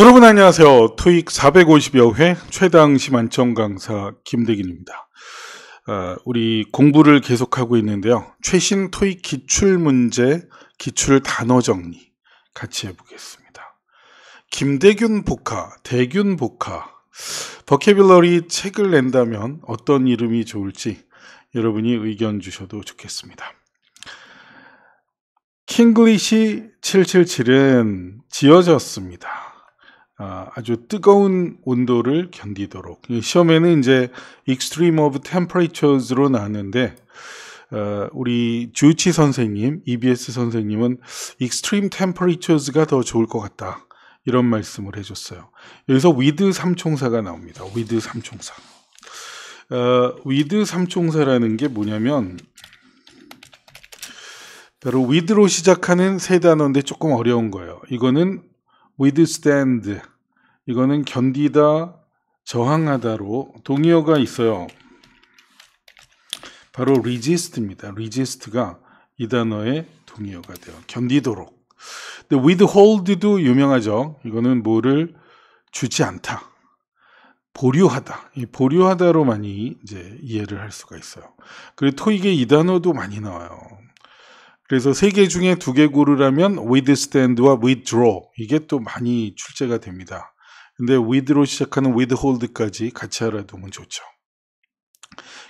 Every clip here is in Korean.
여러분 안녕하세요. 토익 450여 회 최당시 만청 강사 김대길입니다. 어, 우리 공부를 계속하고 있는데요. 최신 토익 기출 문제, 기출 단어 정리 같이 해보겠습니다. 김대균 복화, 대균 복화, 버케빌러리 책을 낸다면 어떤 이름이 좋을지 여러분이 의견 주셔도 좋겠습니다. 킹글리시 777은 지어졌습니다. 아, 아주 뜨거운 온도를 견디도록 시험에는 이제 Extreme of Temperatures로 나왔는데 어, 우리 주치 선생님, EBS 선생님은 Extreme Temperatures가 더 좋을 것 같다 이런 말씀을 해줬어요. 여기서 위드 삼총사가 나옵니다. 위드 삼총사. 위드 어, 삼총사라는 게 뭐냐면 바로 위드로 시작하는 세 단어인데 조금 어려운 거예요. 이거는 withstand 이거는 견디다 저항하다로 동의어가 있어요. 바로 resist입니다. resist가 이 단어의 동의어가 돼요. 견디도록. 근데 withhold도 유명하죠. 이거는 뭐를 주지 않다. 보류하다. 이 보류하다로 많이 이제 이해를 할 수가 있어요. 그리고 토익에 이 단어도 많이 나와요. 그래서 세 개 중에 두 개 고르라면 withstand와 withdraw 이게 또 많이 출제가 됩니다. 근데 with로 시작하는 withhold까지 같이 알아두면 좋죠.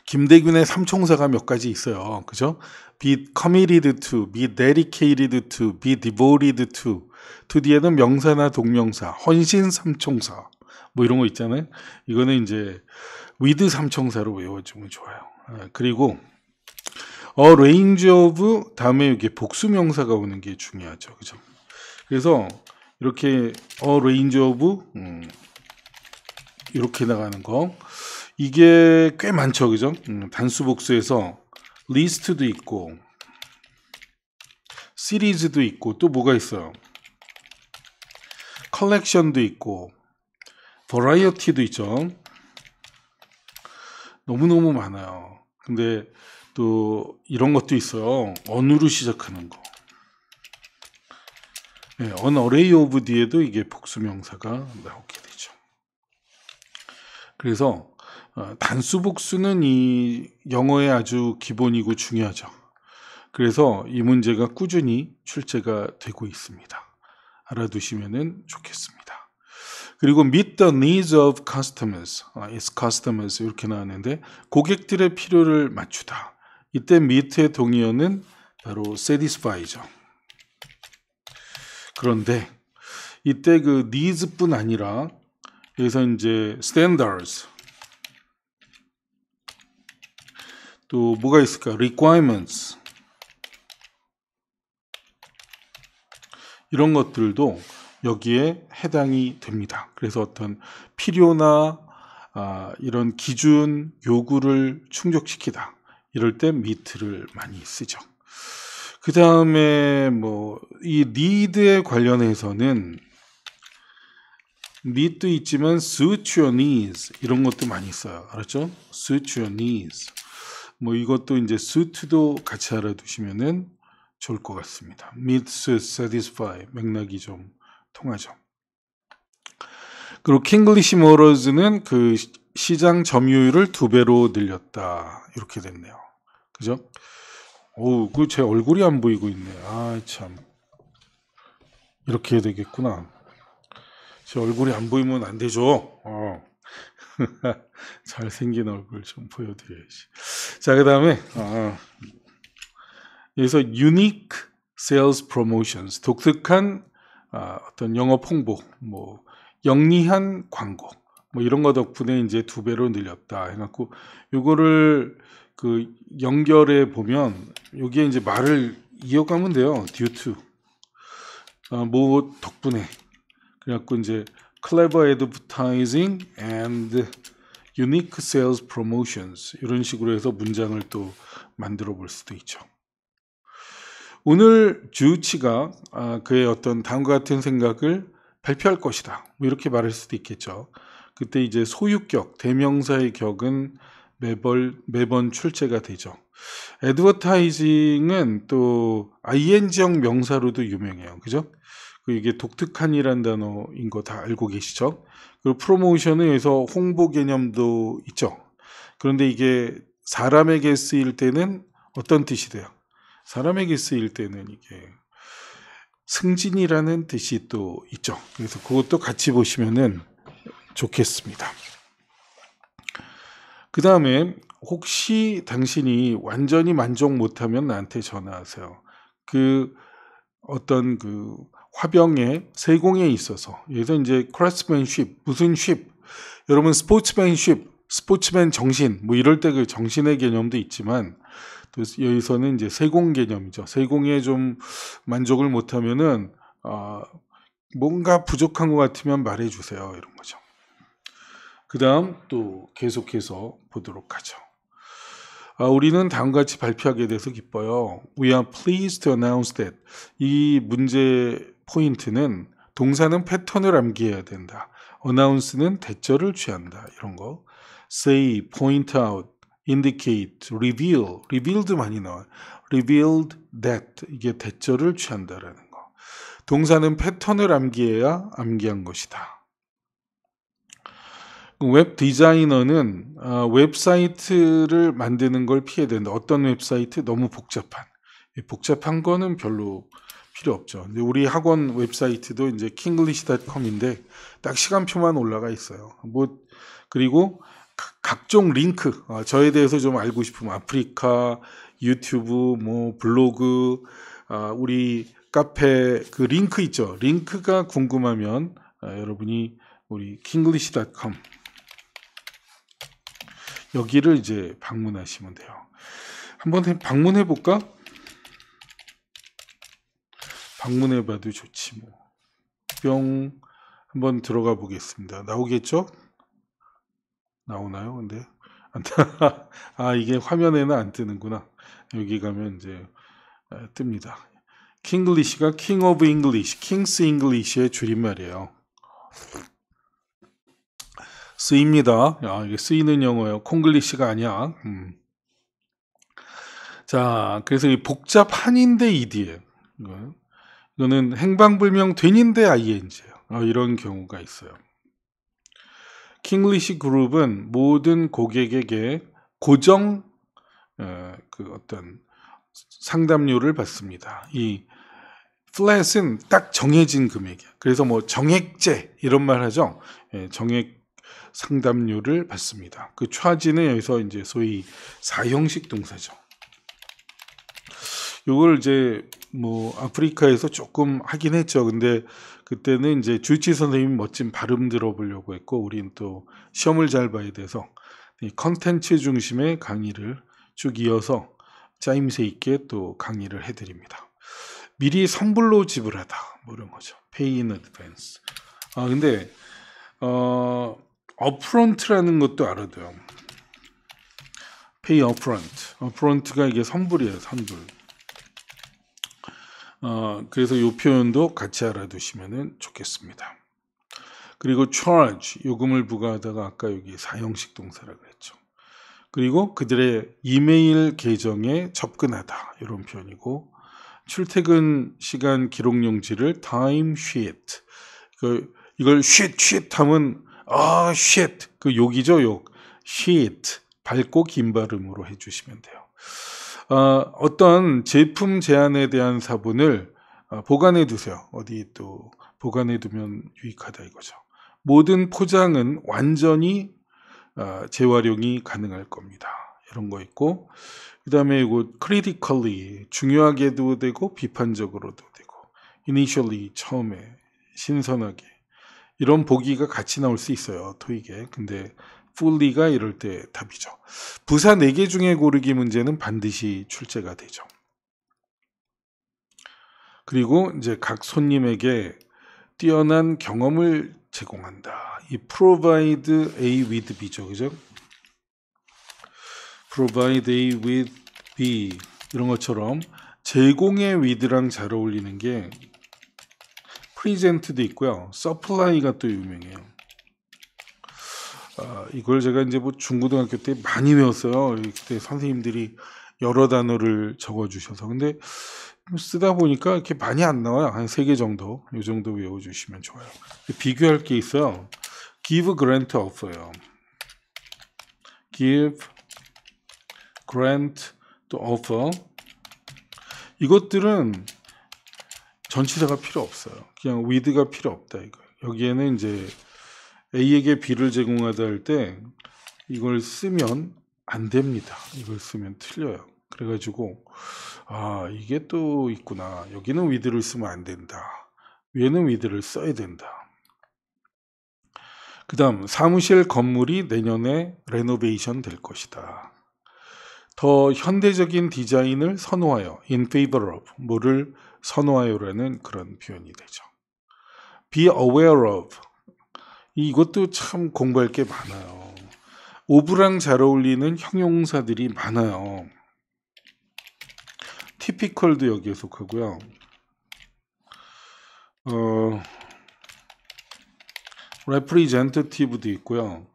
김대균의 삼총사가 몇 가지 있어요. 그죠? be committed to, be dedicated to, be devoted to. t 뒤에는 명사나 동명사, 헌신 삼총사. 뭐 이런 거 있잖아요. 이거는 이제 with 삼총사로 외워주면 좋아요. 아, 그리고 어 range of 다음에 이게 복수명사가 오는 게 중요하죠. 그죠? 그래서 이렇게 어 range of 음, 이렇게 나가는 거 이게 꽤 많죠. 그죠? 음, 단수 복수에서 리스트도 있고 시리즈도 있고 또 뭐가 있어요? 컬렉션도 있고 버라이어티도 있죠. 너무너무 많아요. 근데 또 이런 것도 있어요. 언으로 시작하는 거. 네, 언 어레이 오브 뒤에도 이게 복수명사가 나오게 되죠. 그래서 어, 단수 복수는 이 영어의 아주 기본이고 중요하죠. 그래서 이 문제가 꾸준히 출제가 되고 있습니다. 알아두시면 좋겠습니다. 그리고 meet the needs of customers, 아, its customers 이렇게 나왔는데 고객들의 필요를 맞추다. 이때 밑의 동의어는 바로 satisfy죠. 그런데 이때 그 needs뿐 아니라 여기서 이제 standards 또 뭐가 있을까? requirements 이런 것들도 여기에 해당이 됩니다. 그래서 어떤 필요나 아, 이런 기준 요구를 충족시키다. 이럴 때 미트를 많이 쓰죠. 그 다음에 뭐이 리드에 관련해서는 리도 있지만 suit your needs 이런 것도 많이 써요. 알았죠? suit your needs 뭐 이것도 이제 suit도 같이 알아두시면은 좋을 것 같습니다. meet, suit, satisfy 맥락이 좀 통하죠. 그리고 킹글리시 모러즈는 그 시장 점유율을 두 배로 늘렸다. 이렇게 됐네요. 그죠? 오우, 그제 얼굴이 안 보이고 있네. 아, 참. 이렇게 해야 되겠구나. 제 얼굴이 안 보이면 안 되죠. 어. 잘생긴 얼굴 좀 보여드려야지. 자, 그 다음에, 아, 아, 여기서 unique sales promotions. 독특한 아, 어떤 영업 홍보, 뭐, 영리한 광고. 뭐 이런 거 덕분에 이제 두 배로 늘렸다 해갖고 요거를 그 연결해 보면 여기에 이제 말을 이어가면 돼요. due to 어, 뭐 덕분에 그래갖고 이제 clever advertising and unique sales promotions 이런 식으로 해서 문장을 또 만들어 볼 수도 있죠. 오늘 주치가 아, 그의 어떤 다음과 같은 생각을 발표할 것이다. 뭐 이렇게 말할 수도 있겠죠. 그때 이제 소유격 대명사의 격은 매번 매번 출제가 되죠. 에드버타이징은 또 ing형 명사로도 유명해요. 그죠? 그 이게 독특한이란 단어인 거 다 알고 계시죠? 그리고 프로모션에 의해서 홍보 개념도 있죠. 그런데 이게 사람에게 쓰일 때는 어떤 뜻이 돼요? 사람에게 쓰일 때는 이게 승진이라는 뜻이 또 있죠. 그래서 그것도 같이 보시면은 좋겠습니다. 그 다음에 혹시 당신이 완전히 만족 못하면 나한테 전화하세요. 그 어떤 그 화병의 세공에 있어서 여기서 이제 크래스맨쉽 무슨 쉽 여러분 스포츠맨쉽 스포츠맨 정신 뭐 이럴 때 그 정신의 개념도 있지만 또 여기서는 이제 세공 개념이죠. 세공에 좀 만족을 못하면은 어, 뭔가 부족한 것 같으면 말해주세요 이런 거죠. 그 다음 또 계속해서 보도록 하죠. 아, 우리는 다음과 같이 발표하게 돼서 기뻐요. We are pleased to announce that 이 문제 포인트는 동사는 패턴을 암기해야 된다. announce는 대절을 취한다. 이런 거. say, point out, indicate, reveal. revealed 많이 나와요. revealed that 이게 대절을 취한다라는 거. 동사는 패턴을 암기해야 암기한 것이다. 웹 디자이너는 아, 웹사이트를 만드는 걸 피해야 된다. 어떤 웹사이트? 너무 복잡한. 복잡한 거는 별로 필요 없죠. 근데 우리 학원 웹사이트도 이제 kinglish.com인데 딱 시간표만 올라가 있어요. 뭐 그리고 각종 링크 아, 저에 대해서 좀 알고 싶으면 아프리카 유튜브 뭐 블로그 아, 우리 카페 그 링크 있죠. 링크가 궁금하면 여러분이 우리 kinglish.com 여기를 이제 방문하시면 돼요. 한번 방문해 볼까? 방문해 봐도 좋지 뭐. 뿅 한번 들어가 보겠습니다. 나오겠죠? 나오나요? 근데 아 이게 화면에는 안 뜨는구나. 여기 가면 이제 뜹니다. 킹글리시가 킹 오브 잉글리시, 킹스 잉글리시의 줄임말이에요. 쓰입니다. 야, 이게 쓰이는 영어예요. 콩글리시가 아니야. 음. 자, 그래서 이 복잡한인데 이디에 요 이거는 행방불명 된인데 ING예요. 어, 아, 이런 경우가 있어요. 킹리시 글 그룹은 모든 고객에게 고정 어, 그 어떤 상담료를 받습니다. 이 플랫은 딱 정해진 금액이야. 그래서 뭐 정액제 이런 말 하죠. 예, 정액 상담료를 받습니다. 그 차지는 여기서 이제 소위 사형식 동사죠. 이걸 이제 뭐 아프리카에서 조금 하긴 했죠. 근데 그때는 이제 주치 선생님 멋진 발음 들어보려고 했고 우린또 시험을 잘 봐야 돼서 컨텐츠 중심의 강의를 쭉 이어서 짜임새 있게 또 강의를 해드립니다. 미리 선불로 지불하다 뭐 이런 거죠. Pay in advance. 아 근데 어 업프런트라는 것도 알아둬요. 페이 업프런트. 업프런트가 이게 선불이에요, 선불. 어, 그래서 이 표현도 같이 알아두시면 좋겠습니다. 그리고 charge, 요금을 부과하다가 아까 여기 사형식 동사라고 했죠. 그리고 그들의 이메일 계정에 접근하다 이런 표현이고 출퇴근 시간 기록 용지를 time sheet 이걸, 그, 이걸 sheet sheet 하면 아, shit. 그 욕이죠, 욕. shit. 밝고 긴 발음으로 해주시면 돼요. 어, 어떤 제품 제안에 대한 사본을 어, 보관해 두세요. 어디 또 보관해 두면 유익하다 이거죠. 모든 포장은 완전히 어, 재활용이 가능할 겁니다. 이런 거 있고 그 다음에 이거 critically 중요하게도 되고 비판적으로도 되고 initially 처음에 신선하게 이런 보기가 같이 나올 수 있어요. 토익에. 근데 fully가 이럴 때 답이죠. 부사 4개 중에 고르기 문제는 반드시 출제가 되죠. 그리고 이제 각 손님에게 뛰어난 경험을 제공한다. 이 provide A with B죠. 그죠? provide A with B 이런 것처럼 제공의 with랑 잘 어울리는 게 프리젠트도 있고요. 서플라이가 또 유명해요. 아, 이걸 제가 이제 뭐 중고등학교 때 많이 외웠어요. 그때 선생님들이 여러 단어를 적어주셔서 근데 쓰다 보니까 이렇게 많이 안 나와요. 한 세 개 정도 이 정도 외워주시면 좋아요. 비교할 게 있어요. give grant 없어요. give grant 또 offer 이것들은 전치사가 필요 없어요. 그냥 위드가 필요 없다 이거. 여기에는 이제 A에게 B를 제공하다 할 때 이걸 쓰면 안 됩니다. 이걸 쓰면 틀려요. 그래가지고 아 이게 또 있구나. 여기는 위드를 쓰면 안 된다. 위에는 위드를 써야 된다. 그 다음 사무실 건물이 내년에 레노베이션 될 것이다. 더 현대적인 디자인을 선호하여 in favor of 뭐를 선호하여라는 그런 표현이 되죠. be aware of 이것도 참 공부할 게 많아요. 오브랑 잘 어울리는 형용사들이 많아요. typical도 여기에 속하고요. 어, representative도 있고요.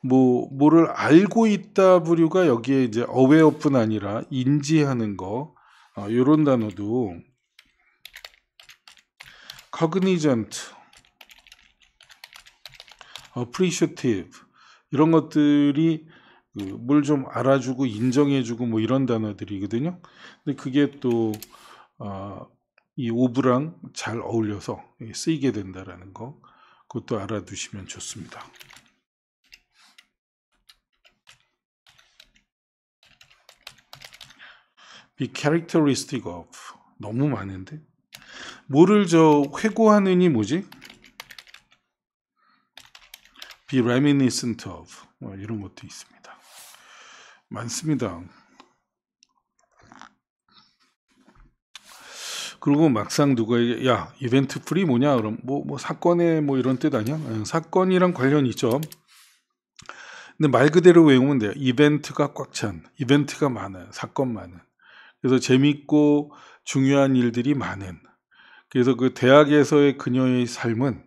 뭐 뭐를 알고 있다 부류가 여기에 이제 aware뿐 아니라 인지하는 거 어, 이런 단어도 cognizant, appreciative 이런 것들이 그 뭘좀 알아주고 인정해주고 뭐 이런 단어들이거든요. 근데 그게 또 어, 이 오브랑 잘 어울려서 쓰이게 된다라는 거 그것도 알아두시면 좋습니다. be characteristic of 너무 많은데 뭐를 저 회고하느니 뭐지? be reminiscent of 뭐 이런 것도 있습니다. 많습니다. 그리고 막상 누가 야 이벤트 프리 뭐냐 그럼 뭐 뭐 사건에 뭐 이런 뜻 아니야? 네, 사건이랑 관련이 있죠. 근데 말 그대로 외우면 돼요. 이벤트가 꽉 찬, 이벤트가 많은 사건 많은. 그래서 재밌고 중요한 일들이 많은 그래서 그 대학에서의 그녀의 삶은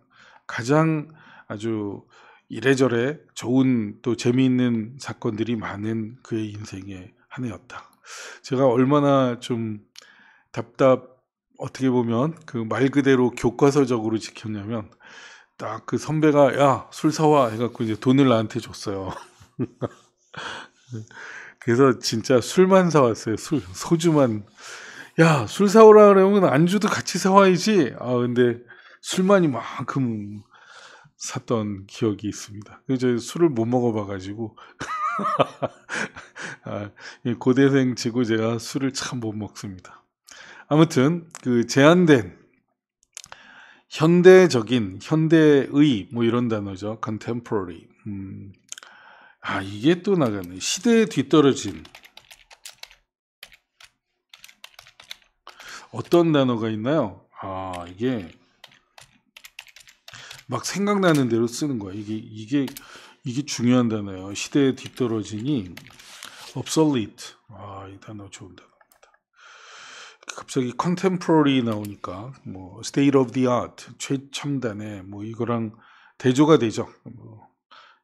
가장 아주 이래저래 좋은 또 재미있는 사건들이 많은 그의 인생의 한 해였다. 제가 얼마나 좀 답답 어떻게 보면 그 말 그대로 교과서적으로 지켰냐면 딱 그 선배가 야 술 사와 해갖고 이제 돈을 나한테 줬어요. 그래서 진짜 술만 사왔어요. 술 소주만 야, 술 사오라 그러면 안주도 같이 사와야지. 아, 근데 술만 이만큼 샀던 기억이 있습니다. 그래 술을 못 먹어봐가지고. 아, 고대생 치고 제가 술을 참 못 먹습니다. 아무튼, 그 제한된 현대적인, 현대의, 뭐 이런 단어죠. contemporary. 음, 아, 이게 또 나가네. 시대에 뒤떨어진 어떤 단어가 있나요? 아 이게 막 생각나는 대로 쓰는 거야. 이게 이게 이게 중요한 단어예요. 시대에 뒤떨어지니 obsolete. 아, 이 단어 좋은 단어입니다. 갑자기 contemporary 나오니까 뭐 state of the art, 최첨단의 뭐 이거랑 대조가 되죠. 뭐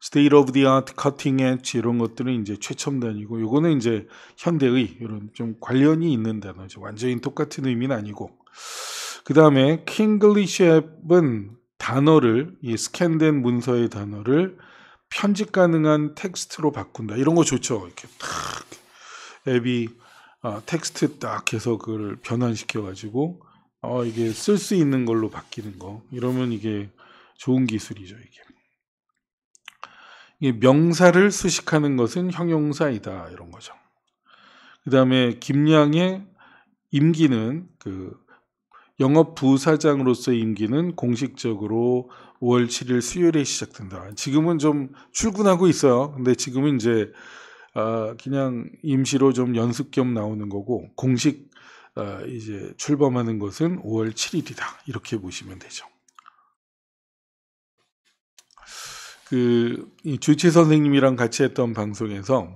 스테이트 오브 디 아트, 커팅 엣지 이런 것들은 이제 최첨단이고 요거는 이제 현대의 이런 좀 관련이 있는 단어죠. 완전히 똑같은 의미는 아니고. 그다음에 킹글리시 앱은 단어를 이 스캔된 문서의 단어를 편집 가능한 텍스트로 바꾼다. 이런 거 좋죠. 이렇게 탁 앱이 아, 텍스트 딱 해서 그걸 변환시켜 가지고 어, 이게 쓸 수 있는 걸로 바뀌는 거. 이러면 이게 좋은 기술이죠, 이게. 명사를 수식하는 것은 형용사이다 이런 거죠. 그 다음에 김양의 임기는 그 영업 부사장으로서 임기는 공식적으로 5월 7일 수요일에 시작된다. 지금은 좀 출근하고 있어요. 근데 지금은 이제 아 그냥 임시로 좀 연습 겸 나오는 거고 공식 아 이제 출범하는 것은 5월 7일이다. 이렇게 보시면 되죠. 그 주치 선생님이랑 같이 했던 방송에서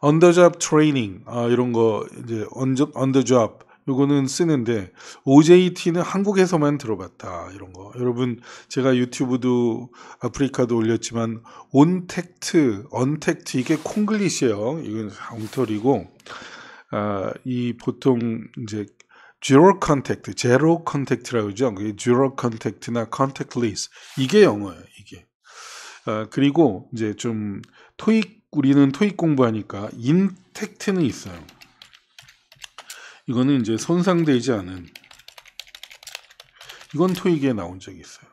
언더잡 트레이닝 아, 이런 거 이제 언더 언더잡 요거는 쓰는데 OJT는 한국에서만 들어봤다 이런 거 여러분 제가 유튜브도 아프리카도 올렸지만 온택트 언택트 이게 콩글리시예요 이건 엉터리고 아, 이 보통 이제 제로 컨택트 제로 컨택트라고 그러죠 그게 듀럴 컨택트나 컨택트 리스 이게 영어예요 이게 어, 그리고 이제 좀 토익 우리는 토익 공부하니까 인택트는 있어요. 이거는 이제 손상되지 않은 이건 토익에 나온 적이 있어요.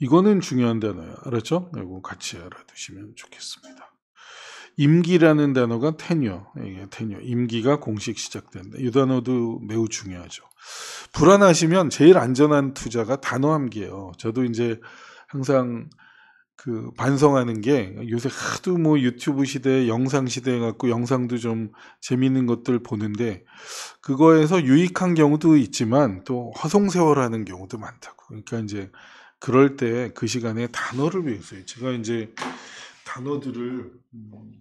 이거는 중요한 단어예요. 알았죠? 이거 같이 알아두시면 좋겠습니다. 임기라는 단어가 테뉴어, 이게 테뉴어. 임기가 공식 시작된다. 이 단어도 매우 중요하죠. 불안하시면 제일 안전한 투자가 단어 암기예요. 저도 이제 항상 그 반성하는 게 요새 하도 뭐 유튜브 시대, 영상 시대 갖고 영상도 좀 재밌는 것들 보는데 그거에서 유익한 경우도 있지만 또 허송세월하는 경우도 많다고. 그러니까 이제 그럴 때 그 시간에 단어를 배웠어요. 제가 이제 단어들을 음,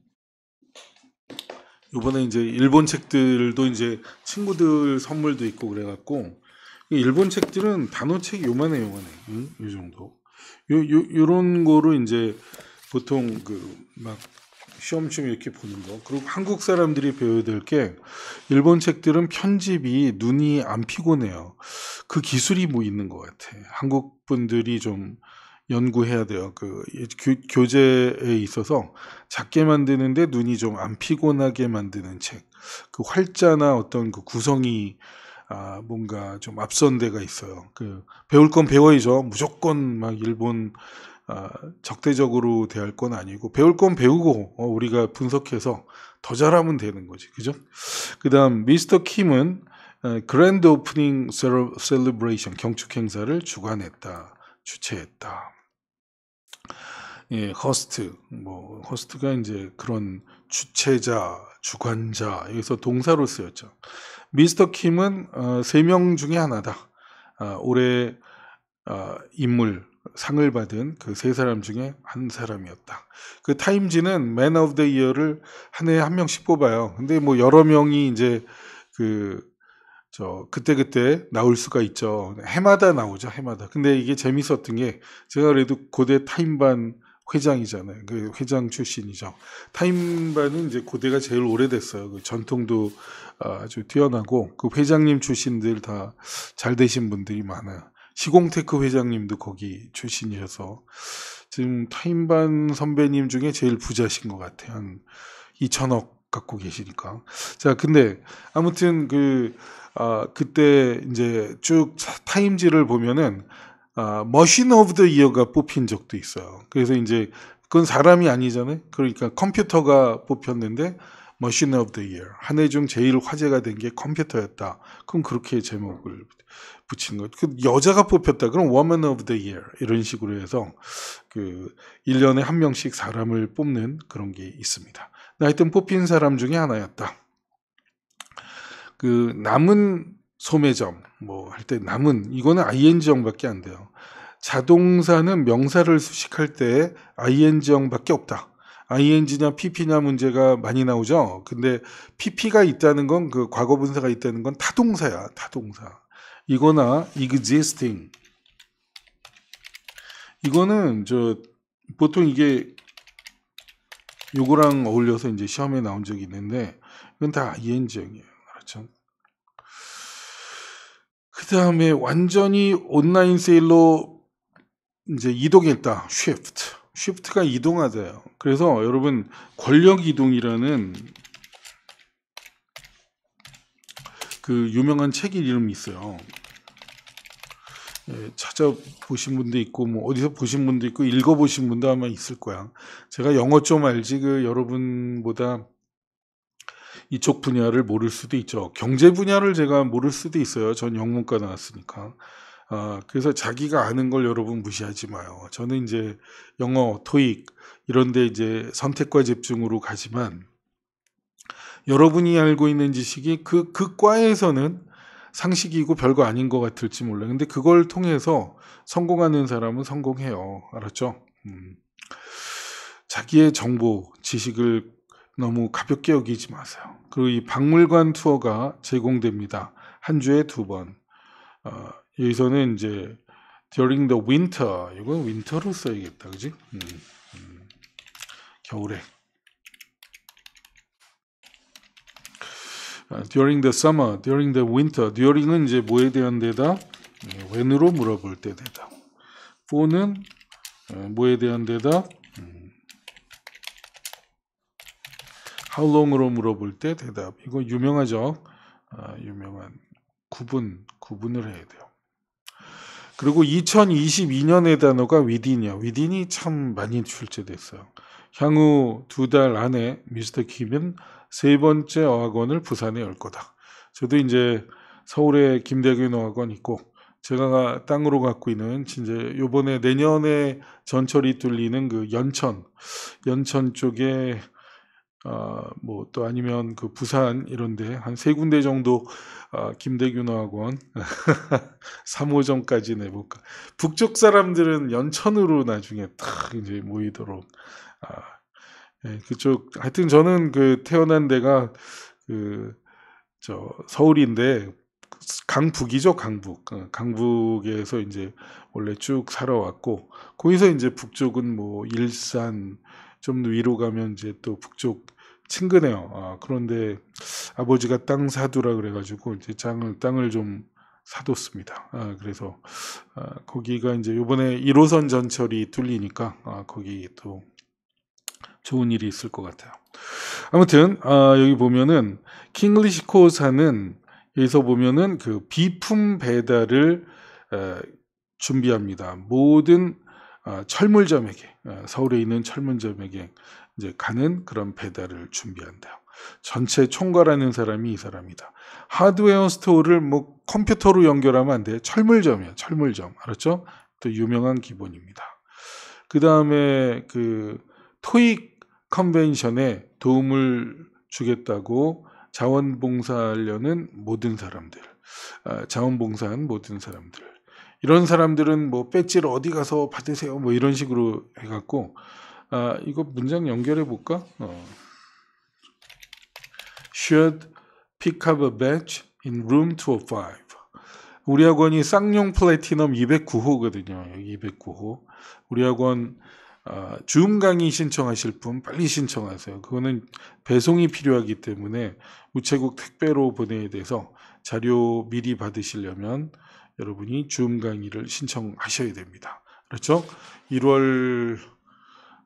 요번에 이제 일본 책들도 이제 친구들 선물도 있고 그래갖고 일본 책들은 단어책 요만해 요만해 응? 이 정도 요, 요, 요런 거로 이제 보통 그 막 시험쯤 이렇게 보는 거. 그리고 한국 사람들이 배워야 될 게 일본 책들은 편집이 눈이 안 피곤해요. 그 기술이 뭐 있는 것 같아. 한국 분들이 좀 연구해야 돼요. 그 교, 재에 있어서 작게 만드는데 눈이 좀 안 피곤하게 만드는 책. 그 활자나 어떤 그 구성이 아, 뭔가 좀 앞선 데가 있어요. 그 배울 건 배워야죠. 무조건 막 일본 아, 적대적으로 대할 건 아니고 배울 건 배우고 어, 우리가 분석해서 더 잘하면 되는 거지, 그죠? 그다음 미스터 킴은 어, 그랜드 오프닝 셀러브레이션 경축 행사를 주관했다, 주최했다. 예, 허스트. 뭐 허스트가 이제 그런 주체자, 주관자 여기서 동사로 쓰였죠. 미스터 킴은 어, 세 명 중에 하나다. 어, 올해 어, 인물 상을 받은 그 세 사람 중에 한 사람이었다. 그 타임지는 맨 오브 더 이어를 한 해에 한 명씩 뽑아요. 근데 뭐 여러 명이 이제 그 저 그때그때 나올 수가 있죠. 해마다 나오죠. 해마다. 근데 이게 재밌었던 게 제가 그래도 고대 타임반 회장이잖아요. 그 회장 출신이죠. 타임바는 이제 고대가 제일 오래됐어요. 그 전통도 아, 아주 뛰어나고 그 회장님 출신들 다 잘 되신 분들이 많아요. 시공테크 회장님도 거기 출신이셔서 지금 타임반 선배님 중에 제일 부자신 것 같아요. 한 2천억 갖고 계시니까. 자, 근데 아무튼 그, 아, 그때 이제 쭉 타임지를 보면은 아, 머신 오브 더 이어가 뽑힌 적도 있어요. 그래서 이제 그건 사람이 아니잖아요. 그러니까 컴퓨터가 뽑혔는데 머신 오브 더 이어 한 해 중 제일 화제가 된 게 컴퓨터였다. 그럼 그렇게 제목을 붙인 것. 그 여자가 뽑혔다. 그럼 워먼 오브 더 이어 이런 식으로 해서 그 1년에 한 명씩 사람을 뽑는 그런 게 있습니다. 하여튼 뽑힌 사람 중에 하나였다. 그 남은 소매점 뭐 할 때 남은 이거는 ing형밖에 안 돼요. 자동사는 명사를 수식할 때 ing형밖에 없다. ing냐 pp냐 문제가 많이 나오죠. 근데 pp가 있다는 건 그 과거 분사가 있다는 건 타동사야. 타동사. 이거나 existing 이거는 저 보통 이게 요거랑 어울려서 이제 시험에 나온 적이 있는데 이건 다 ing형이에요. 그렇죠? 그 다음에 완전히 온라인 세일로 이제 이동했다. 쉬프트. 쉬프트가 이동하자요. 그래서 여러분 권력 이동이라는 그 유명한 책이 이름이 있어요. 예, 찾아보신 분도 있고 뭐 어디서 보신 분도 있고 읽어보신 분도 아마 있을 거야. 제가 영어 좀 알지 그 여러분보다 이쪽 분야를 모를 수도 있죠. 경제 분야를 제가 모를 수도 있어요. 전 영문과 나왔으니까. 아, 그래서 자기가 아는 걸 여러분 무시하지 마요. 저는 이제 영어, 토익 이런데 이제 선택과 집중으로 가지만 여러분이 알고 있는 지식이 그, 그 과에서는 상식이고 별거 아닌 것 같을지 몰라요. 근데 그걸 통해서 성공하는 사람은 성공해요. 알았죠? 음. 자기의 정보, 지식을 너무 가볍게 여기지 마세요. 그리고 이 박물관 투어가 제공됩니다. 한 주에 두 번. 어, 여기서는 이제 during the winter 이건 윈터로 써야겠다, 그지? 음, 음, 겨울에. 아, during the summer, during the winter. during은 이제 뭐에 대한 대다? 네, when으로 물어볼 때 대다. for는 뭐에 대한 대다? how long으로 물어볼 때 대답. 이거 유명하죠. 아, 유명한 구분, 구분을 해야 돼요. 그리고 2022년의 단어가 위딘이야. 위딘이 참 많이 출제됐어요. 향후 두 달 안에 미스터 김은 세 번째 어학원을 부산에 열 거다. 저도 이제 서울에 김대균 어학원 있고 제가 땅으로 갖고 있는 이제 요번에 내년에 전철이 뚫리는 그 연천 연천 쪽에 아 뭐 또 아니면 그 부산 이런데 한 세 군데 정도 아, 김대균 학원 3호점까지 내볼까. 북쪽 사람들은 연천으로 나중에 탁 이제 모이도록. 아, 예, 그쪽 하여튼 저는 그 태어난 데가 그 저 서울인데 강북이죠 강북 어, 강북에서 이제 원래 쭉 살아왔고 거기서 이제 북쪽은 뭐 일산 좀 위로 가면 이제 또 북쪽 친근해요. 아, 그런데 아버지가 땅 사두라 그래가지고 이제 장을 땅을 좀 사뒀습니다. 아, 그래서 아, 거기가 이제 이번에 1호선 전철이 뚫리니까 아, 거기 또 좋은 일이 있을 것 같아요. 아무튼 아, 여기 보면은 킹리시코사는 여기서 보면은 그 비품 배달을 에, 준비합니다. 모든 어, 철물점에게 어, 서울에 있는 철물점에게 이제 가는 그런 배달을 준비한대요 전체 총괄하는 사람이 이 사람이다. 하드웨어 스토어를 뭐 컴퓨터로 연결하면 안 돼. 철물점이야. 철물점. 알았죠? 또 유명한 기본입니다. 그 다음에 그 토익 컨벤션에 도움을 주겠다고 자원봉사하려는 모든 사람들, 아, 자원봉사한 모든 사람들. 이런 사람들은 뭐 배지를 어디 가서 받으세요 뭐 이런 식으로 해갖고 아 이거 문장 연결해 볼까? 어. Should pick up a badge in room 205. 우리 학원이 쌍용 플래티넘 209호거든요. 여기 209호. 우리 학원 어, 아, 줌 강의 신청하실 분 빨리 신청하세요. 그거는 배송이 필요하기 때문에 우체국 택배로 보내야 돼서 자료 미리 받으시려면 여러분이 줌 강의를 신청하셔야 됩니다. 그렇죠? 1월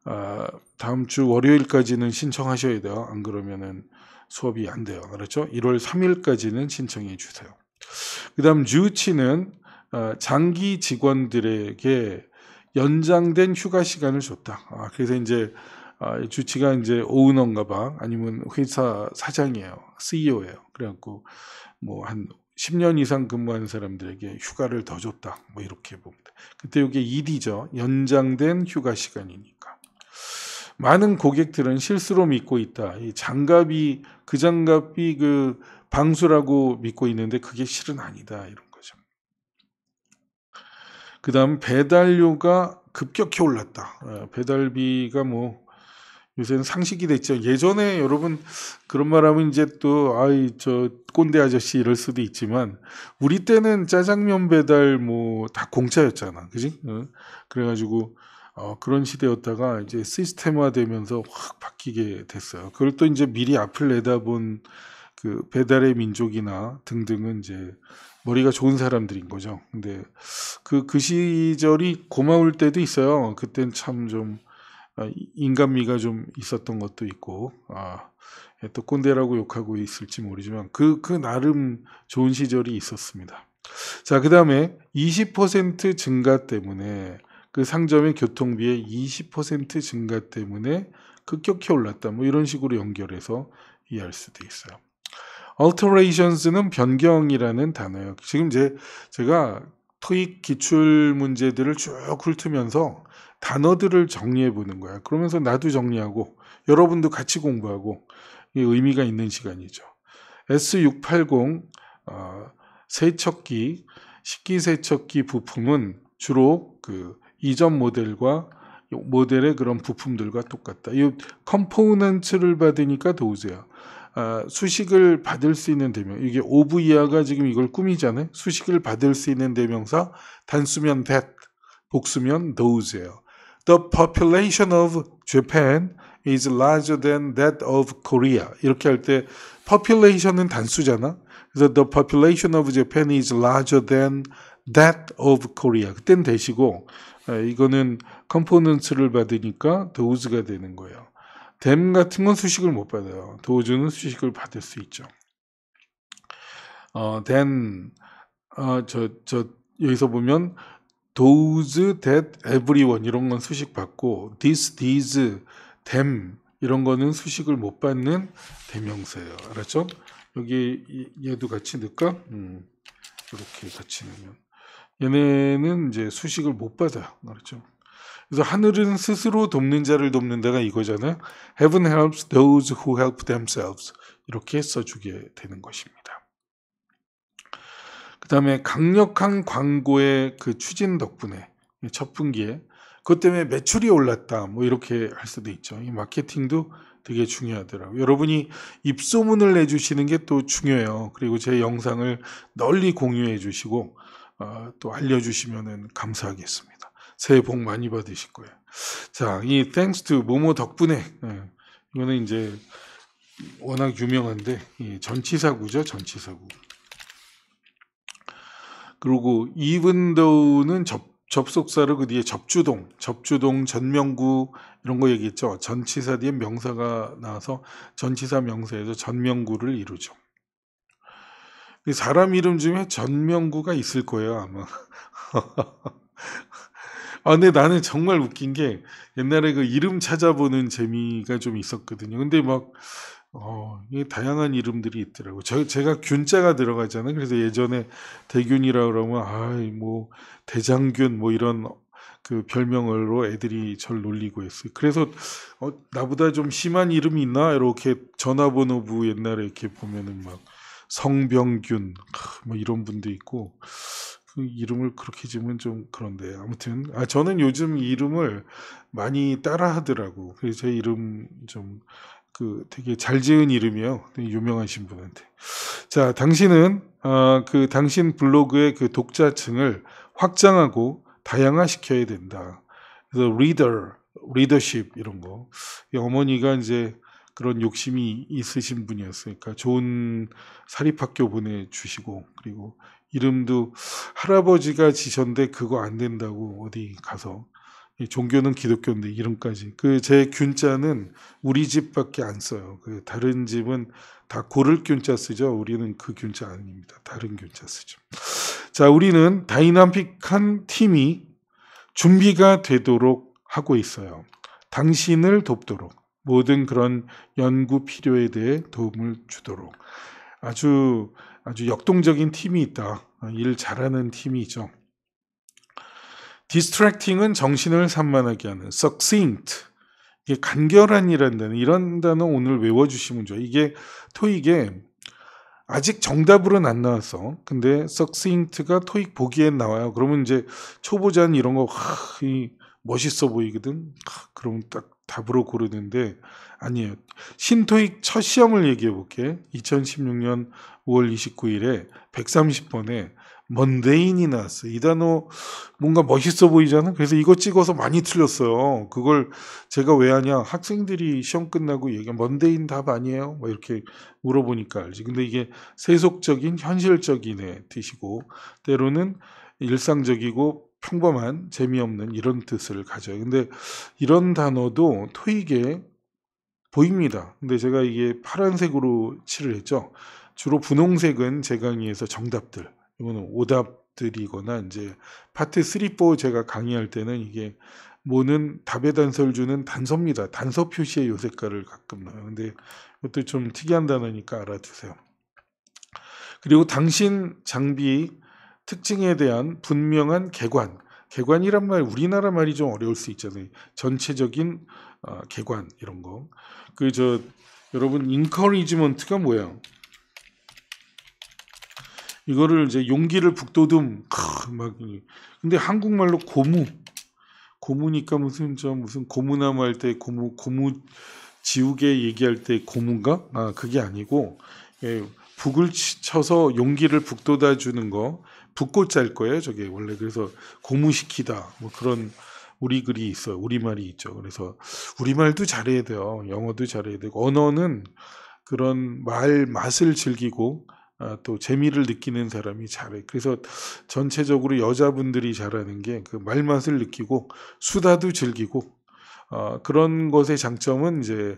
아, 다음 주 월요일까지는 신청하셔야 돼요. 안 그러면은 수업이 안 돼요. 그렇죠? 1월 3일까지는 신청해 주세요. 그다음 유치는 아, 장기 직원들에게 연장된 휴가 시간을 줬다. 아, 그래서 이제 아, 주치가 이제 오은원가 봐 아니면 회사 사장이에요 CEO예요 그래갖고 뭐한 10년 이상 근무한 사람들에게 휴가를 더 줬다. 뭐 이렇게 봅니다. 그때 이게 ED죠. 연장된 휴가 시간이니까. 많은 고객들은 실수로 믿고 있다. 이 장갑이 그 장갑이 그 방수라고 믿고 있는데 그게 실은 아니다. 이런 거죠. 그다음 배달료가 급격히 올랐다. 어, 배달비가 뭐 요새는 상식이 됐죠. 예전에 여러분 그런 말하면 이제 또 아이 저 꼰대 아저씨 이럴 수도 있지만 우리 때는 짜장면 배달 뭐 다 공짜였잖아, 그지? 어? 그래가지고 어, 그런 시대였다가 이제 시스템화되면서 확 바뀌게 됐어요. 그걸 또 이제 미리 앞을 내다본 그 배달의 민족이나 등등은 이제 머리가 좋은 사람들인 거죠. 근데 그, 그 시절이 고마울 때도 있어요. 그땐 참좀 아, 인간미가 좀 있었던 것도 있고 아, 예, 또 꼰대라고 욕하고 있을지 모르지만 그, 그 나름 좋은 시절이 있었습니다. 자, 그 다음에 20% 증가 때문에 그 상점의 교통비의 20% 증가 때문에 급격히 올랐다. 뭐 이런 식으로 연결해서 이해할 수도 있어요. alterations,는 변경이라는 단어예요. 지금 제, 제가 토익 기출 문제들을 쭉 훑으면서 단어들을 정리해 보는 거야. 그러면서 나도 정리하고 여러분도 같이 공부하고 의미가 있는 시간이죠. S680 어, 세척기, 식기 세척기 부품은 주로 그 이전 모델과 모델의 그런 부품들과 똑같다. 이컴포넌트를 받으니까 도우세요. 아, 수식을 받을 수 있는 대명 이게 오브이하가 지금 이걸 꾸미잖아요. 수식을 받을 수 있는 대명사 단수면 that 복수면 d o e 예요 The population of Japan is larger than that of Korea. 이렇게 할 때 population은 단수잖아. 그래서 the population of Japan is larger than that of Korea. 그땐 되시고 이거는 컴포넌트를 받으니까 도우즈가 되는 거예요. 댐 같은 건 수식을 못 받아요. 도우즈는 수식을 받을 수 있죠. 어, then 어, 저, 저 여기서 보면 those that everyone 이런 건 수식 받고 this, these, them 이런 거는 수식을 못 받는 대명사예요. 알았죠? 여기 얘도 같이 넣을까? 음, 이렇게 같이 넣으면 얘네는 이제 수식을 못 받아. 요 그렇죠? 그래서 하늘은 스스로 돕는 자를 돕는 데가 이거잖아요. Heaven helps those who help themselves. 이렇게 써주게 되는 것입니다. 그다음에 강력한 광고의 그 추진 덕분에 첫 분기에 그것 때문에 매출이 올랐다 뭐 이렇게 할 수도 있죠. 이 마케팅도 되게 중요하더라고요. 여러분이 입소문을 내주시는 게 또 중요해요. 그리고 제 영상을 널리 공유해 주시고 어, 또 알려주시면 감사하겠습니다. 새해 복 많이 받으실 거예요. 자, 이 thanks to 모모 덕분에 예, 이거는 이제 워낙 유명한데 전치사구죠, 전치사구. 그리고 이븐도우는 접, 접속사를그 뒤에 접주동, 접주동, 전명구 이런 거 얘기했죠. 전치사 뒤에 명사가 나와서 전치사 명사에서 전명구를 이루죠. 사람 이름 중에 전명구가 있을 거예요 아마. 아, 근데 나는 정말 웃긴 게 옛날에 그 이름 찾아보는 재미가 좀 있었거든요. 근데 막 어, 이 다양한 이름들이 있더라고요. 저, 제가 균자가 들어가잖아요. 그래서 예전에 대균이라 그러면, 아이, 뭐, 대장균, 뭐 이런 그 별명으로 애들이 절 놀리고 했어요. 그래서, 어, 나보다 좀 심한 이름이 있나? 이렇게 전화번호부 옛날에 이렇게 보면은 막, 성병균, 뭐 이런 분도 있고, 그 이름을 그렇게 지면좀 그런데 아무튼 아 저는 요즘 이름을 많이 따라 하더라고 그래서 제 이름 좀그 되게 잘 지은 이름이요 되게 유명하신 분한테. 자, 당신은 어, 그 당신 블로그의 그 독자층을 확장하고 다양화시켜야 된다. 그래서 리더, 리더십 이런 거. 어머니가 이제 그런 욕심이 있으신 분이었으니까 그러니까 좋은 사립학교 보내주시고 그리고 이름도 할아버지가 지셨는데 그거 안 된다고 어디 가서 종교는 기독교인데 이름까지 그 제 균자는 우리 집밖에 안 써요. 그 다른 집은 다 고를 균자 쓰죠. 우리는 그 균자 아닙니다. 다른 균자 쓰죠. 자, 우리는 다이나믹한 팀이 준비가 되도록 하고 있어요. 당신을 돕도록 모든 그런 연구 필요에 대해 도움을 주도록 아주 아주 역동적인 팀이 있다. 아, 일 잘하는 팀이죠. 디스트랙팅은 정신을 산만하게 하는 succinct 이게 간결한이라는 단어 이런 단어 오늘 외워주시면 좋아요. 이게 토익에 아직 정답으로는 안 나와서 근데 succinct가 토익 보기에 나와요. 그러면 이제 초보자는 이런 거 하, 이, 멋있어 보이거든. 하, 그면딱 답으로 고르는데 아니에요. 신토익 첫 시험을 얘기해 볼게. 2016년 5월 29일에 130번에 먼데인이나 쓰이 단어 뭔가 멋있어 보이잖아. 그래서 이거 찍어서 많이 틀렸어요. 그걸 제가 왜 하냐? 학생들이 시험 끝나고 얘기하 먼데인 답 아니에요? 뭐 이렇게 물어보니까 알지. 근데 이게 세속적인 현실적인의 뜻이고 때로는 일상적이고 평범한 재미없는 이런 뜻을 가져요. 근데 이런 단어도 토익에 보입니다. 근데 제가 이게 파란색으로 칠을 했죠. 주로 분홍색은 제 강의에서 정답들 이거는 오답들이거나 이제 파트 3, 4 제가 강의할 때는 이게 모는 답의 단서를 주는 단서입니다. 단서 표시의 요색가를 가끔 넣어요. 근데 이것도 좀 특이한 단어니까 알아두세요. 그리고 당신 장비 특징에 대한 분명한 개관. 개관이란 말 우리나라 말이 좀 어려울 수 있잖아요. 전체적인 어, 개관 이런 거. 그저 여러분 인커리지먼트가 뭐예요? 이거를 이제 용기를 북돋움 크, 막 근데 한국말로 고무 고무니까 무슨 저 무슨 고무나무 할 때 고무 고무 지우개 얘기할 때 고문가? 아, 그게 아니고, 예, 북을 쳐서 용기를 북돋아 주는 거, 북꽃짤 거예요, 저게. 원래 그래서 고무시키다. 뭐 그런 우리 글이 있어요. 우리말이 있죠. 그래서 우리말도 잘해야 돼요. 영어도 잘해야 되고, 언어는 그런 말, 맛을 즐기고, 아, 또 재미를 느끼는 사람이 잘해. 그래서 전체적으로 여자분들이 잘하는 게 그 말맛을 느끼고 수다도 즐기고 어, 그런 것의 장점은 이제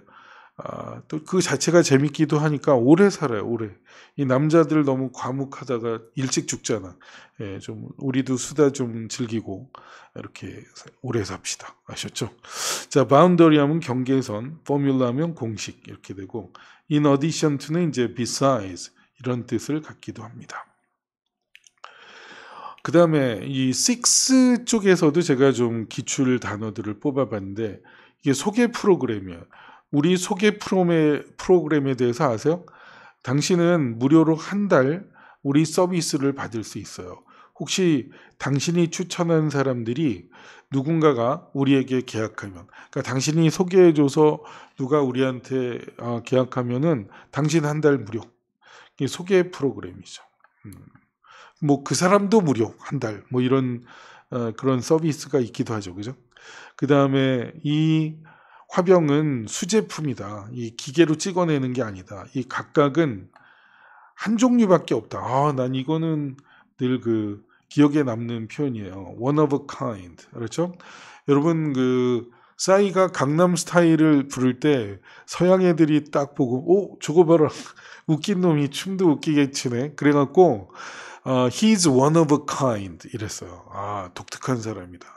아, 또 그 자체가 재밌기도 하니까 오래 살아요, 오래. 이 남자들 너무 과묵하다가 일찍 죽잖아. 예, 좀, 우리도 수다 좀 즐기고, 이렇게 오래 삽시다. 아셨죠? 자, 바운더리 하면 경계선, 포뮬라 하면 공식, 이렇게 되고, in addition to는 이제 besides, 이런 뜻을 갖기도 합니다. 그 다음에 이 six 쪽에서도 제가 좀 기출 단어들을 뽑아봤는데 이게 소개 프로그램이에요. 우리 소개 프로그램에, 대해서 아세요? 당신은 무료로 한 달 우리 서비스를 받을 수 있어요. 혹시 당신이 추천한 사람들이 누군가가 우리에게 계약하면, 그러니까 당신이 소개해줘서 누가 우리한테 어, 계약하면은 당신 한 달 무료. 소개 프로그램이죠. 음. 뭐그 사람도 무료 한 달 뭐 이런 어, 그런 서비스가 있기도 하죠, 그죠? 그 다음에 이 화병은 수제품이다. 이 기계로 찍어내는 게 아니다. 이 각각은 한 종류밖에 없다. 아, 난 이거는 늘 그 기억에 남는 표현이에요. One of a kind. 그렇죠? 여러분 그 싸이가 강남 스타일을 부를 때 서양 애들이 딱 보고 오 저거 봐라 웃긴 놈이 춤도 웃기게 치네 그래갖고 어, he's one of a kind 이랬어요 아 독특한 사람이다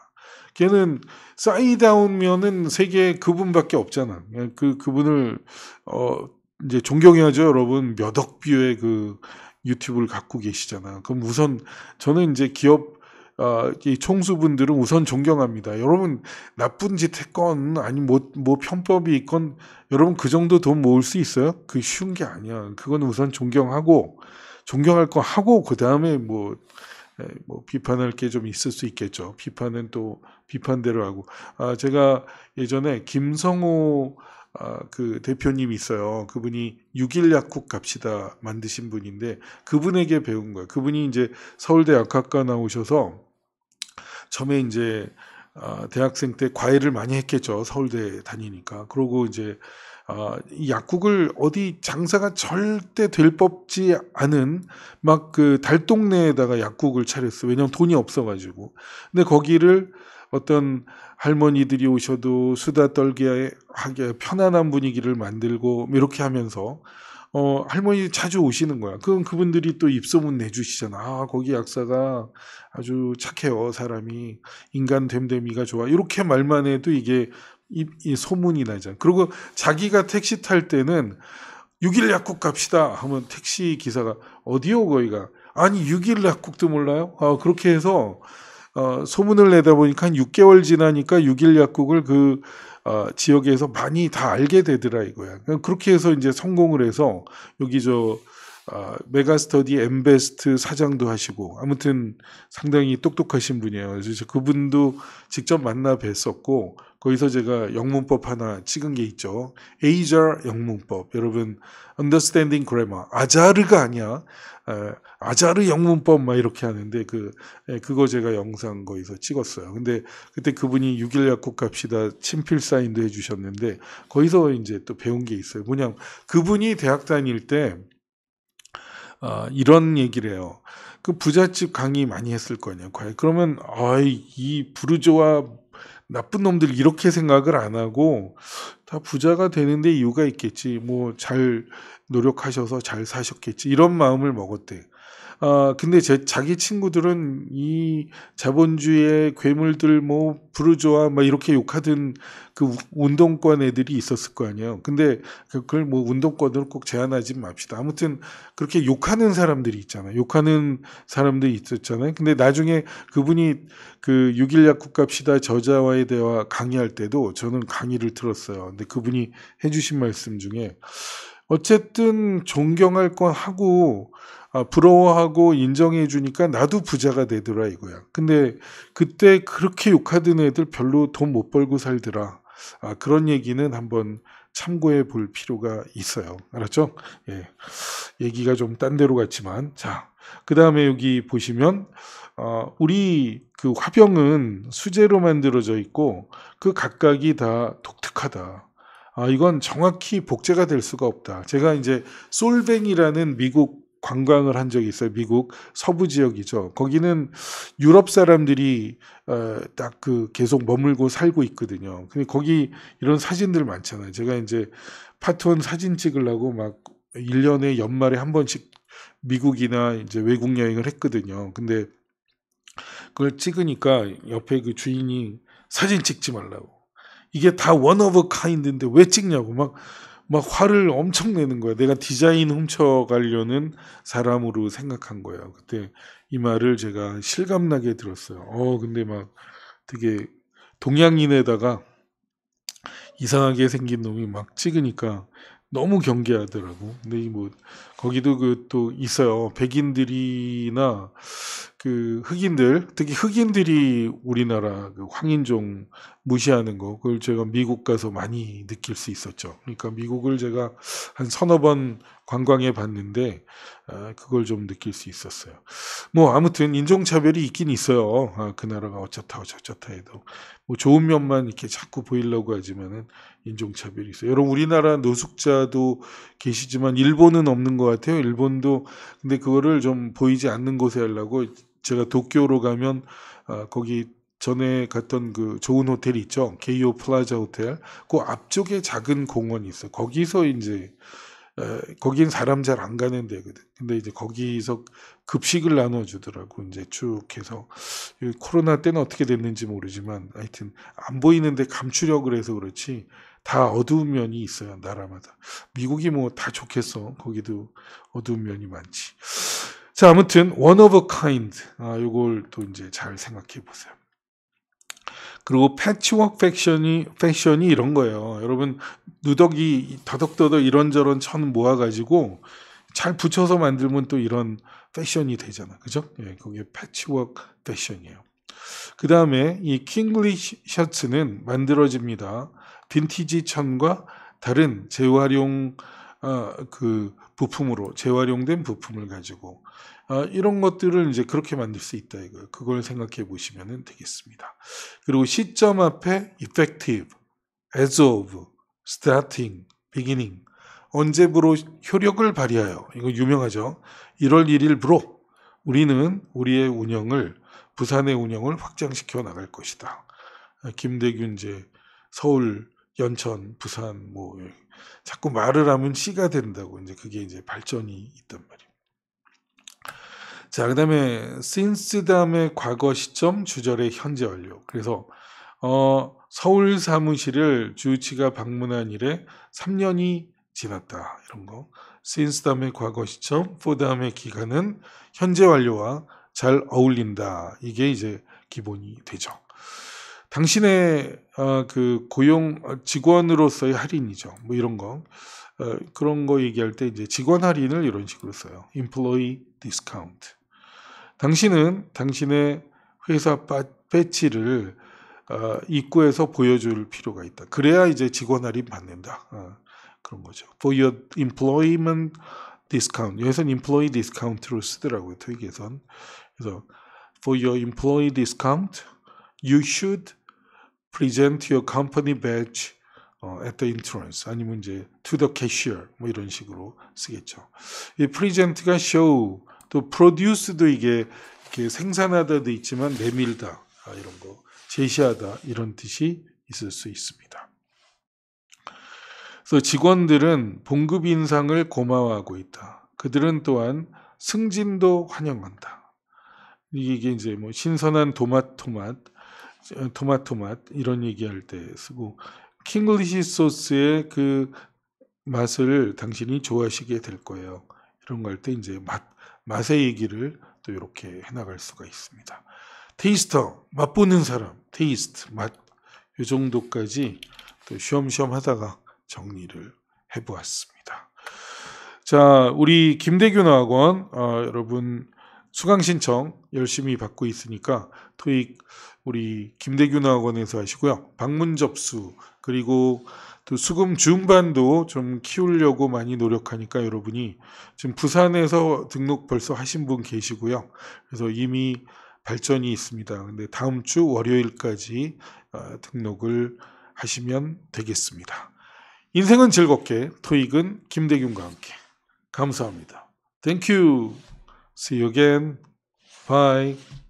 걔는 싸이다운면은 세계에 그분밖에 없잖아 그 그분을 어 이제 존경해야죠 여러분 몇억 뷰의 그 유튜브를 갖고 계시잖아. 그럼 우선 저는 이제 기업 어, 이 총수분들은 우선 존경합니다. 여러분 나쁜 짓 했건 아니 뭐뭐 뭐 편법이 있건 여러분 그 정도 돈 모을 수 있어요? 그 쉬운 게 아니야. 그건 우선 존경하고 존경할 거 하고 그 다음에 뭐. 뭐 비판할 게 좀 있을 수 있겠죠. 비판은 또 비판대로 하고. 아 제가 예전에 김성호 아, 그 대표님 있어요. 그분이 6일 약국 갑시다 만드신 분인데 그분에게 배운 거예요. 그분이 이제 서울대 약학과 나오셔서 처음에 이제 어, 대학생 때 과외를 많이 했겠죠. 서울대 다니니까. 그러고 이제 어, 이 약국을 어디 장사가 절대 될 법지 않은 막 그 달동네에다가 약국을 차렸어. 왜냐면 돈이 없어가지고. 근데 거기를 어떤 할머니들이 오셔도 수다 떨게 하게 편안한 분위기를 만들고 뭐 이렇게 하면서 어, 할머니 자주 오시는 거야. 그건 그분들이 또 입소문 내주시잖아. 아, 거기 약사가 아주 착해요. 사람이 인간 됨됨이가 좋아. 이렇게 말만 해도 이게 이, 이 소문이 나잖아. 그리고 자기가 택시 탈 때는 6일 약국 갑시다 하면 택시 기사가 어디요 거기가 아니 6일 약국도 몰라요? 아, 그렇게 해서 어, 소문을 내다 보니까 한 6개월 지나니까 6일 약국을 그 어, 지역에서 많이 다 알게 되더라 이거야. 그렇게 해서 이제 성공을 해서 여기 저 어, 메가스터디 엠베스트 사장도 하시고 아무튼 상당히 똑똑하신 분이에요. 그래서 그분도 직접 만나 뵀었고 거기서 제가 영문법 하나 찍은 게 있죠. 에이저 영문법. 여러분, understanding grammar. 아자르가 아니야. 아자르 영문법 막 이렇게 하는데 그 그거 제가 영상 거기서 찍었어요. 근데 그때 그분이 6일 약국 갑시다 친필 사인도 해 주셨는데 거기서 이제 또 배운 게 있어요. 뭐냐 그분이 대학 다닐 때 어, 이런 얘기를 해요. 그 부잣집 강의 많이 했을 거 아니에요. 과연. 그러면 아이 이 부르조아 나쁜 놈들 이렇게 생각을 안 하고 다 부자가 되는데 이유가 있겠지. 뭐 잘 노력하셔서 잘 사셨겠지. 이런 마음을 먹었대. 어, 근데 제 자기 친구들은 이 자본주의의 괴물들 뭐 부르조아 막 이렇게 욕하던 그 운동권 애들이 있었을 거 아니에요. 근데 그, 그걸 뭐 운동권으로 꼭 제한하지 맙시다. 아무튼 그렇게 욕하는 사람들이 있잖아요. 욕하는 사람들이 있었잖아요. 근데 나중에 그분이 그 6일 약국갑시다 저자와의 대화 강의할 때도 저는 강의를 들었어요. 근데 그분이 해주신 말씀 중에 어쨌든 존경할 건 하고 아, 부러워하고 인정해 주니까 나도 부자가 되더라 이거야. 근데 그때 그렇게 욕하던 애들 별로 돈 못 벌고 살더라. 아, 그런 얘기는 한번 참고해 볼 필요가 있어요. 알았죠? 예. 얘기가 좀 딴 데로 갔지만 자, 그다음에 여기 보시면 어, 우리 그 화병은 수제로 만들어져 있고 그 각각이 다 독특하다. 아, 이건 정확히 복제가 될 수가 없다. 제가 이제 솔뱅이라는 미국 관광을 한 적이 있어요. 미국 서부 지역이죠. 거기는 유럽 사람들이 어, 딱그 계속 머물고 살고 있거든요. 근데 거기 이런 사진들 많잖아요. 제가 이제 파트원 사진 찍으려고 막 1년에 연말에 한 번씩 미국이나 이제 외국 여행을 했거든요. 근데 그걸 찍으니까 옆에 그 주인이 사진 찍지 말라고. 이게 다 원 오브 카인드인데 왜 찍냐고 막, 막 화를 엄청 내는 거야. 내가 디자인 훔쳐가려는 사람으로 생각한 거야 그때 이 말을 제가 실감나게 들었어요. 어, 근데 막 되게 동양인에다가 이상하게 생긴 놈이 막 찍으니까 너무 경계하더라고. 근데 이뭐 거기도 그 또 있어요. 백인들이나 그 흑인들, 특히 흑인들이 우리나라 그 황인종 무시하는 거, 그걸 제가 미국 가서 많이 느낄 수 있었죠. 그러니까 미국을 제가 한 서너 번 관광해 봤는데, 아, 그걸 좀 느낄 수 있었어요. 뭐, 아무튼 인종차별이 있긴 있어요. 아, 그 나라가 어쩌다 저쩌다 해도. 뭐, 좋은 면만 이렇게 자꾸 보이려고 하지만은 인종차별이 있어요. 여러분, 우리나라 노숙자도 계시지만 일본은 없는 것 같아요. 같아요. 일본도 근데 그거를 좀 보이지 않는 곳에 하려고 제가 도쿄로 가면 어, 거기 전에 갔던 그 좋은 호텔 있죠. 게이오 플라자 호텔. 그 앞쪽에 작은 공원이 있어. 거기서 이제 에, 거긴 사람 잘 안 가는 데거든. 근데 이제 거기서 급식을 나눠주더라고. 이제 쭉 해서. 코로나 때는 어떻게 됐는지 모르지만 하여튼 안 보이는데 감추려고 그래서 그렇지 다 어두운 면이 있어요. 나라마다. 미국이 뭐 다 좋겠어. 거기도 어두운 면이 많지. 자, 아무튼 원 오브 카인드. 아, 요걸 또 이제 잘 생각해 보세요. 그리고 패치워크 팩션이 팩션이 이런 거예요. 여러분 누더기 더덕더덕 이런저런 천 모아가지고 잘 붙여서 만들면 또 이런 패션이 되잖아, 그죠? 예, 거기에 패치워크 패션이에요. 그 다음에 이 킹글리 셔츠는 만들어집니다. 빈티지 천과 다른 재활용 어, 그 부품으로 재활용된 부품을 가지고 어, 이런 것들을 이제 그렇게 만들 수 있다 이거예요. 그걸 생각해 보시면 되겠습니다. 그리고 시점 앞에 effective, as of, starting, beginning 언제부로 효력을 발휘하여 이거 유명하죠. 1월 1일부로 우리는 우리의 운영을 부산의 운영을 확장시켜 나갈 것이다. 김대균 이제 서울 연천, 부산 뭐 자꾸 말을 하면 시가 된다고 이제 그게 이제 발전이 있단 말이에요. 자, 그다음에 신스담의 과거 시점, 주절의 현재 완료. 그래서 어, 서울 사무실을 주치가 방문한 이래 3년이 지났다. 이런 거. 신스담의 과거 시점, 포담의 기간은 현재 완료와 잘 어울린다. 이게 이제 기본이 되죠. 당신의 어, 그 고용 어, 직원으로서의 할인이죠. 뭐 이런 거 어, 그런 거 얘기할 때 이제 직원 할인을 이런 식으로 써요. Employee discount. 당신은 당신의 회사 바, 배치를 어, 입구에서 보여줄 필요가 있다. 그래야 이제 직원 할인 받는다. 어, 그런 거죠. For your employment discount. 여기서는 employee discount로 쓰더라고요. 토익에선. 그래서 for your employee discount, you should present your company badge 어, at the entrance 아니면 이제 to the cashier 뭐 이런 식으로 쓰겠죠. 이 present가 show 또 produce도 이게 이렇게 생산하다도 있지만 내밀다 아, 이런 거 제시하다 이런 뜻이 있을 수 있습니다. 그래서 직원들은 봉급 인상을 고마워하고 있다. 그들은 또한 승진도 환영한다. 이게 이제 뭐 신선한 도마토맛 어, 토마토맛 이런 얘기할 때 쓰고 킹글리시 소스의 그 맛을 당신이 좋아하시게 될 거예요. 이런 거 할 때 이제 맛 맛의 얘기를 또 이렇게 해나갈 수가 있습니다. 테이스터 맛보는 사람 테이스트 맛 이 정도까지 또 쉬엄쉬엄 하다가 정리를 해보았습니다. 자 우리 김대균학원 어, 여러분 수강 신청 열심히 받고 있으니까 토익 우리 김대균 학원에서 하시고요. 방문 접수 그리고 또 수금 줌반도 좀 키우려고 많이 노력하니까 여러분이 지금 부산에서 등록 벌써 하신 분 계시고요. 그래서 이미 발전이 있습니다. 근데 다음 주 월요일까지 어, 등록을 하시면 되겠습니다. 인생은 즐겁게 토익은 김대균과 함께 감사합니다. Thank you. See you again. Bye.